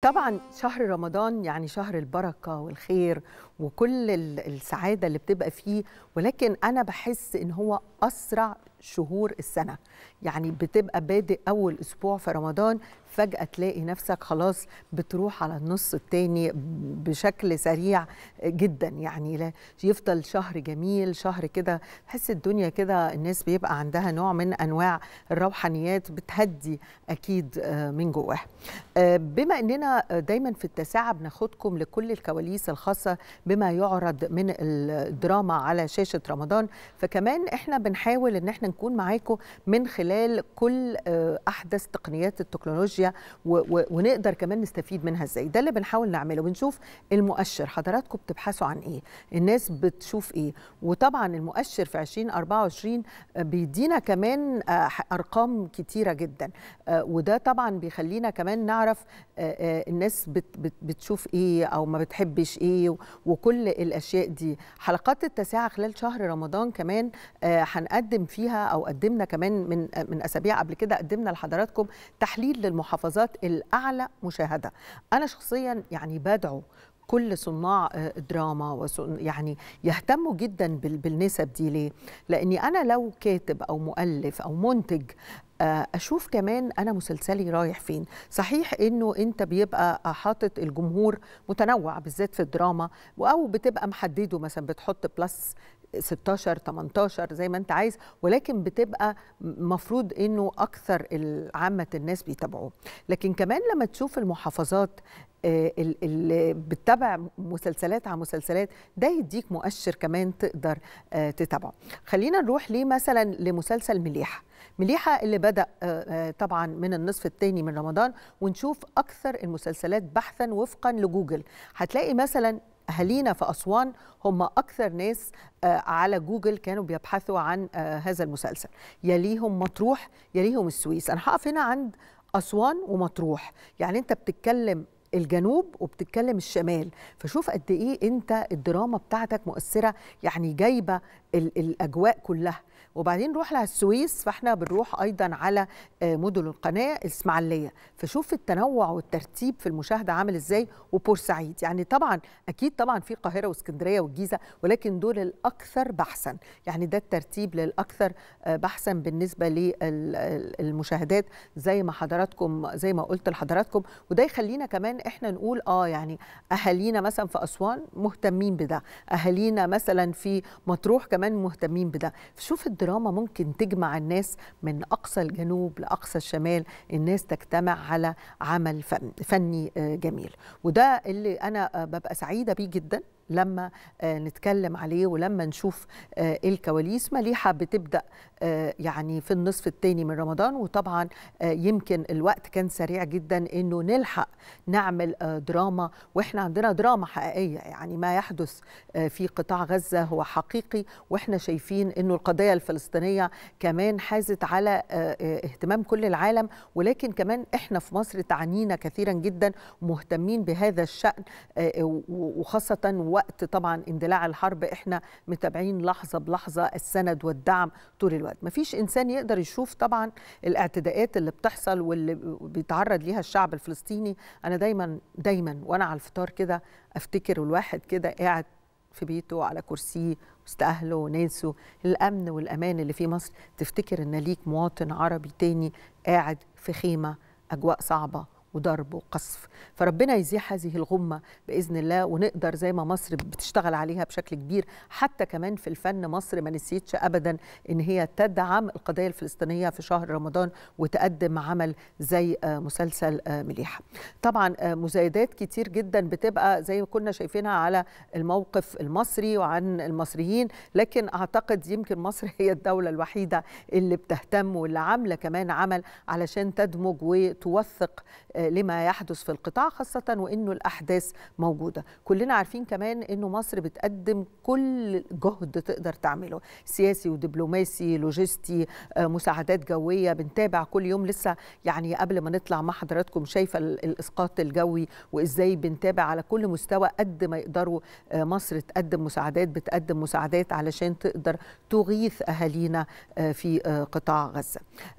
طبعا شهر رمضان يعني شهر البركه والخير وكل السعاده اللي بتبقى فيه ولكن انا بحس ان هو اسرع شهور السنه يعني بتبقى بادئ اول اسبوع في رمضان فجاه تلاقي نفسك خلاص بتروح على النص الثاني بشكل سريع جدا يعني يفضل شهر جميل شهر كده تحس الدنيا كده الناس بيبقى عندها نوع من انواع الروحانيات بتهدي اكيد آه، من جواها آه، بما اننا دايما في التساعة بناخدكم لكل الكواليس الخاصه بما يعرض من الدراما على شاشه رمضان فكمان احنا بنحاول ان احنا نكون معاكم من خلال كل آه، احدث تقنيات التكنولوجيا ونقدر كمان نستفيد منها ازاي ده اللي بنحاول نعمله بنشوف المؤشر حضراتكم بتبحثوا عن ايه الناس بتشوف ايه وطبعا المؤشر في 2024 آه، بيدينا كمان آه، ارقام كتيره جدا وده طبعا بيخلينا كمان نعرف الناس بتشوف ايه او ما بتحبش ايه وكل الاشياء دي حلقات التساعه خلال شهر رمضان كمان هنقدم فيها او قدمنا كمان من من اسابيع قبل كده قدمنا لحضراتكم تحليل للمحافظات الاعلى مشاهده انا شخصيا يعني بدعو كل صناع آه، دراما وصن... يعني يهتموا جدا بال... بالنسب دي ليه؟ لاني انا لو كاتب او مؤلف او منتج آه، اشوف كمان انا مسلسلي رايح فين صحيح انه انت بيبقى حاطط الجمهور متنوع بالذات في الدراما او بتبقى محدده مثلا بتحط بلس 16 18 زي ما انت عايز ولكن بتبقى مفروض انه اكثر عامه الناس بيتابعوه لكن كمان لما تشوف المحافظات آه، اللي بتتابع مسلسلات على مسلسلات ده يديك مؤشر كمان تقدر آه، تتابعه خلينا نروح ليه مثلا لمسلسل مليحه مليحه اللي بدا آه، آه، طبعا من النصف الثاني من رمضان ونشوف اكثر المسلسلات بحثا وفقا لجوجل هتلاقي مثلا اهالينا في اسوان هم اكثر ناس آه، على جوجل كانوا بيبحثوا عن هذا المسلسل يليهم مطروح يليهم السويس انا هقف هنا عند اسوان ومطروح يعني انت بتتكلم الجنوب وبتتكلم الشمال فشوف قد ايه انت الدراما بتاعتك مؤثره يعني جايبه الاجواء كلها وبعدين نروح على السويس فاحنا بنروح ايضا على آه، مدن القناه الاسماعيليه فشوف التنوع والترتيب في المشاهده عامل ازاي وبورسعيد يعني طبعا اكيد طبعا في القاهره واسكندريه والجيزه ولكن دول الاكثر بحثا يعني ده الترتيب للاكثر آه، بحثا بالنسبه للمشاهدات زي ما حضراتكم زي ما قلت لحضراتكم وده يخلينا كمان احنا نقول اه يعني اهالينا مثلا في اسوان مهتمين بده اهالينا مثلا في مطروح كمان مهتمين بده شوف الدراما ممكن تجمع الناس من اقصى الجنوب لاقصى الشمال الناس تجتمع على عمل فني آه، جميل وده اللي انا آه، ببقى سعيده بيه جدا لما آه، نتكلم عليه ولما نشوف آه، الكواليس مليحة بتبدأ آه، يعني في النصف الثاني من رمضان وطبعا يمكن الوقت كان سريع جدا انه نلحق نعمل دراما واحنا عندنا دراما حقيقيه يعني ما يحدث في قطاع غزه هو حقيقي واحنا شايفين انه القضيه الفلسطينيه كمان حازت على اهتمام كل العالم ولكن كمان احنا في مصر تعنينا كثيرا جدا مهتمين بهذا الشان وخاصه وقت طبعا اندلاع الحرب احنا متابعين لحظه بلحظه السند والدعم طول الوقت ما فيش انسان يقدر يشوف طبعا الاعتداءات اللي بتحصل واللي بيتعرض ليها الشعب الفلسطيني انا دايما دايما وانا على الفطار كده افتكر الواحد كده قاعد في بيته على كرسيه وسط اهله وناسه الامن والامان اللي في مصر تفتكر ان ليك مواطن عربي تاني قاعد في خيمه اجواء صعبه وضرب وقصف فربنا يزيح هذه الغمه باذن الله ونقدر زي ما مصر بتشتغل عليها بشكل كبير حتى كمان في الفن مصر ما نسيتش ابدا ان هي تدعم القضيه الفلسطينيه في شهر رمضان وتقدم عمل زي آه، مسلسل آه، مليحه طبعا آه، مزايدات كتير جدا بتبقى زي ما كنا شايفينها على الموقف المصري وعن المصريين لكن اعتقد يمكن مصر هي الدوله الوحيده اللي بتهتم واللي عامله كمان عمل علشان تدمج وتوثق لما يحدث في القطاع خاصة وأنه الأحداث موجودة كلنا عارفين كمان أنه مصر بتقدم كل جهد تقدر تعمله سياسي ودبلوماسي لوجستي آه، مساعدات جوية بنتابع كل يوم لسه يعني قبل ما نطلع مع حضراتكم شايفة الإسقاط الجوي وإزاي بنتابع على كل مستوى قد ما يقدروا آه، مصر تقدم مساعدات بتقدم مساعدات علشان تقدر تغيث أهالينا آه، في قطاع غزة